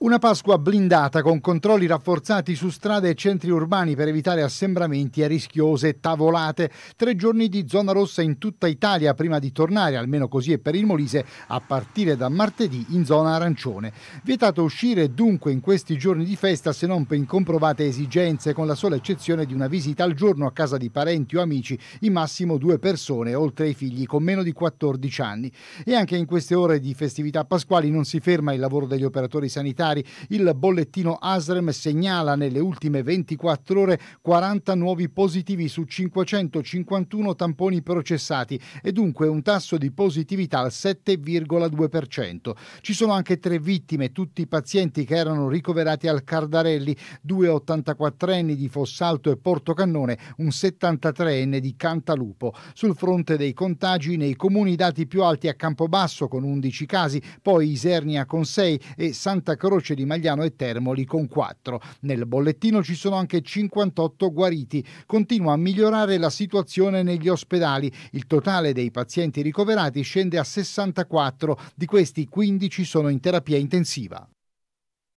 Una Pasqua blindata con controlli rafforzati su strade e centri urbani per evitare assembramenti e rischiose tavolate. Tre giorni di zona rossa in tutta Italia prima di tornare, almeno così è per il Molise, a partire da martedì in zona arancione. Vietato uscire dunque in questi giorni di festa se non per incomprovate esigenze, con la sola eccezione di una visita al giorno a casa di parenti o amici, in massimo due persone, oltre ai figli con meno di 14 anni. E anche in queste ore di festività pasquali non si ferma il lavoro degli operatori sanitari familiari. Il bollettino ASREM segnala nelle ultime 24 ore 40 nuovi positivi su 551 tamponi processati e dunque un tasso di positività al 7,2%. Ci sono anche tre vittime, tutti i pazienti che erano ricoverati al Cardarelli, due 84enni di Fossalto e Portocannone, un 73enne di Cantalupo. Sul fronte dei contagi nei comuni dati più alti a Campobasso con 11 casi, poi Isernia con 6 e Santa Croce Croce di Magliano e Termoli con 4. Nel bollettino ci sono anche 58 guariti. Continua a migliorare la situazione negli ospedali. Il totale dei pazienti ricoverati scende a 64, di questi 15 sono in terapia intensiva.